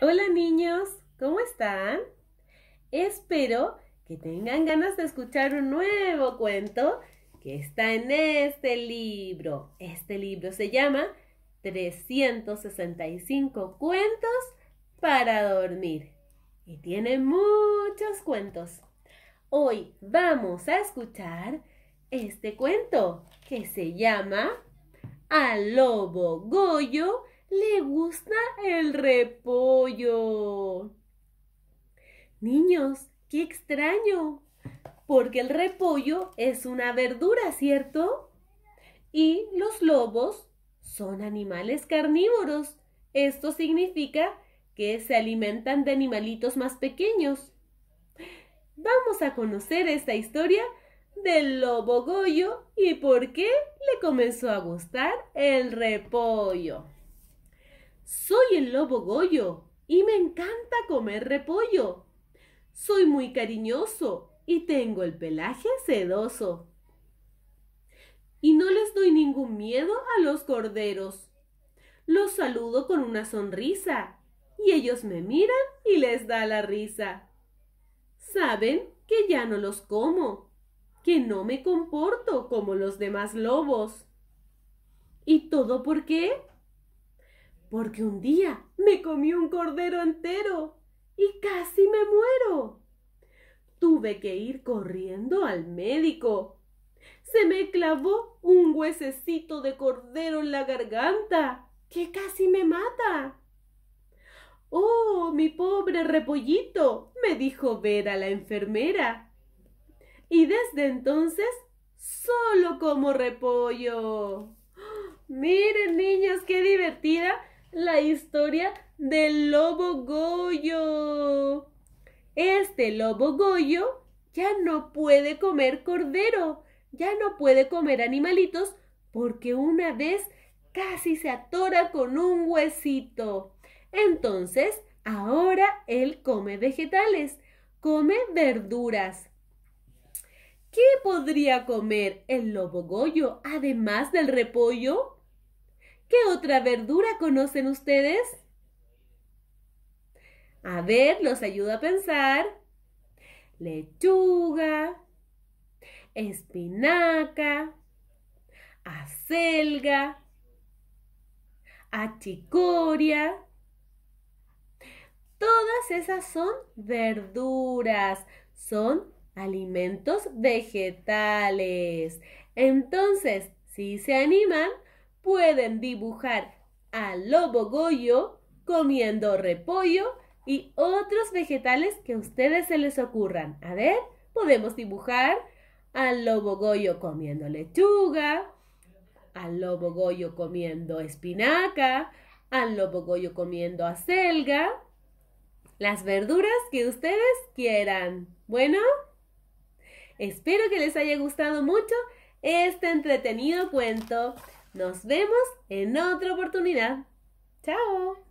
Hola niños, ¿cómo están? Espero que tengan ganas de escuchar un nuevo cuento que está en este libro. Este libro se llama 365 cuentos para dormir y tiene muchos cuentos. Hoy vamos a escuchar este cuento que se llama Al Lobo Goyo le gusta el repollo. Niños, qué extraño, porque el repollo es una verdura, ¿cierto? Y los lobos son animales carnívoros. Esto significa que se alimentan de animalitos más pequeños. Vamos a conocer esta historia del lobo Goyo y por qué le comenzó a gustar el repollo. Soy el lobo Goyo y me encanta comer repollo. Soy muy cariñoso y tengo el pelaje sedoso. Y no les doy ningún miedo a los corderos. Los saludo con una sonrisa y ellos me miran y les da la risa. Saben que ya no los como, que no me comporto como los demás lobos. ¿Y todo por qué? porque un día me comí un cordero entero y casi me muero. Tuve que ir corriendo al médico. Se me clavó un huesecito de cordero en la garganta, que casi me mata. Oh, mi pobre repollito, me dijo ver a la enfermera. Y desde entonces solo como repollo. Miren, niños, qué divertida la historia del lobo Goyo. Este lobo Goyo ya no puede comer cordero, ya no puede comer animalitos porque una vez casi se atora con un huesito. Entonces, ahora él come vegetales, come verduras. ¿Qué podría comer el lobo Goyo además del repollo? ¿Qué otra verdura conocen ustedes? A ver, los ayudo a pensar. Lechuga, espinaca, acelga, achicoria. Todas esas son verduras, son alimentos vegetales. Entonces, si se animan, pueden dibujar al lobo Goyo comiendo repollo y otros vegetales que a ustedes se les ocurran. A ver, podemos dibujar al lobo Goyo comiendo lechuga, al lobo Goyo comiendo espinaca, al lobo Goyo comiendo acelga, las verduras que ustedes quieran. Bueno, espero que les haya gustado mucho este entretenido cuento. Nos vemos en otra oportunidad. ¡Chao!